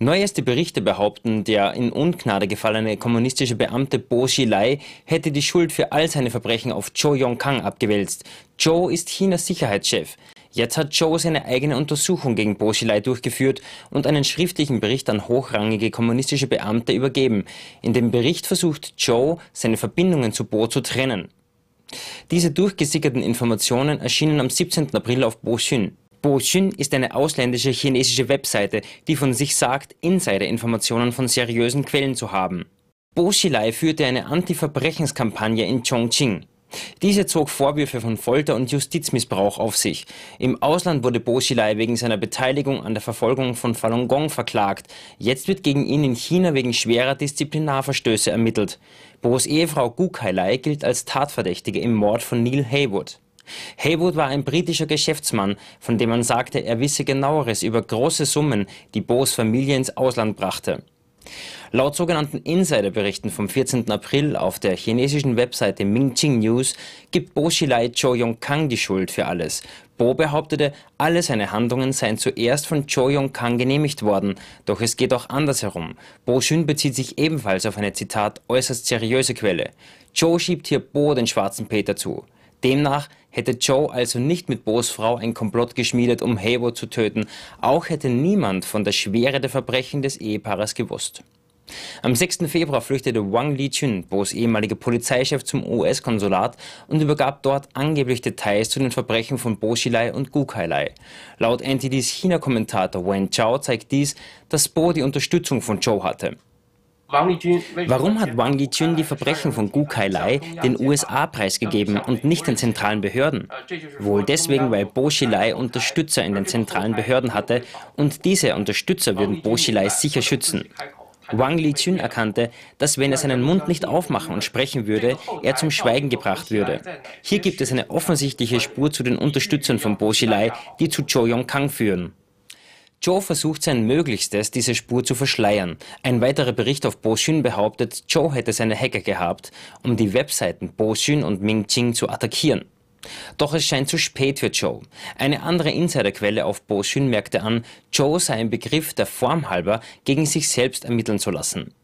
Neueste Berichte behaupten, der in Ungnade gefallene kommunistische Beamte Bo Xilai hätte die Schuld für all seine Verbrechen auf Zhou Yongkang abgewälzt. Zhou ist Chinas Sicherheitschef. Jetzt hat Zhou seine eigene Untersuchung gegen Bo Xilai durchgeführt und einen schriftlichen Bericht an hochrangige kommunistische Beamte übergeben. In dem Bericht versucht Zhou, seine Verbindungen zu Bo zu trennen. Diese durchgesickerten Informationen erschienen am 17. April auf Bo Xun. Bo Xun ist eine ausländische chinesische Webseite, die von sich sagt, Insider-Informationen von seriösen Quellen zu haben. Bo Xilai führte eine Anti-Verbrechenskampagne in Chongqing. Diese zog Vorwürfe von Folter und Justizmissbrauch auf sich. Im Ausland wurde Bo Xilai wegen seiner Beteiligung an der Verfolgung von Falun Gong verklagt. Jetzt wird gegen ihn in China wegen schwerer Disziplinarverstöße ermittelt. Bos Ehefrau Gu Kai Lai gilt als Tatverdächtige im Mord von Neil Haywood. Haywood war ein britischer Geschäftsmann, von dem man sagte, er wisse genaueres über große Summen, die Bos Familie ins Ausland brachte. Laut sogenannten Insiderberichten vom 14. April auf der chinesischen Webseite Mingqing News gibt Bo Xilai Cho Yongkang die Schuld für alles. Bo behauptete, alle seine Handlungen seien zuerst von Cho Yongkang genehmigt worden, doch es geht auch andersherum. Bo Xun bezieht sich ebenfalls auf eine Zitat äußerst seriöse Quelle. Cho schiebt hier Bo den schwarzen Peter zu. Demnach hätte Joe also nicht mit Bo's Frau ein Komplott geschmiedet, um Hayward zu töten. Auch hätte niemand von der Schwere der Verbrechen des Ehepaares gewusst. Am 6. Februar flüchtete Wang Li-chun, Bos ehemaliger Polizeichef, zum US-Konsulat und übergab dort angeblich Details zu den Verbrechen von Bo Xilai und Gu Kailai. Laut NTDs China-Kommentator Wen Zhao zeigt dies, dass Bo die Unterstützung von Zhou hatte. Warum hat Wang Yichun die Verbrechen von Gu Kailai den USA preisgegeben und nicht den zentralen Behörden? Wohl deswegen, weil Bo Xilai Unterstützer in den zentralen Behörden hatte und diese Unterstützer würden Bo Xilai sicher schützen. Wang Liqun erkannte, dass wenn er seinen Mund nicht aufmachen und sprechen würde, er zum Schweigen gebracht würde. Hier gibt es eine offensichtliche Spur zu den Unterstützern von Bo Xilai, die zu Zhou Yongkang führen. Joe versucht sein Möglichstes, diese Spur zu verschleiern. Ein weiterer Bericht auf Boschun behauptet, Joe hätte seine Hacker gehabt, um die Webseiten Boschun und Ming Mingqing zu attackieren. Doch es scheint zu spät für Joe. Eine andere Insiderquelle auf Boschun merkte an, Joe sei im Begriff der Form halber gegen sich selbst ermitteln zu lassen.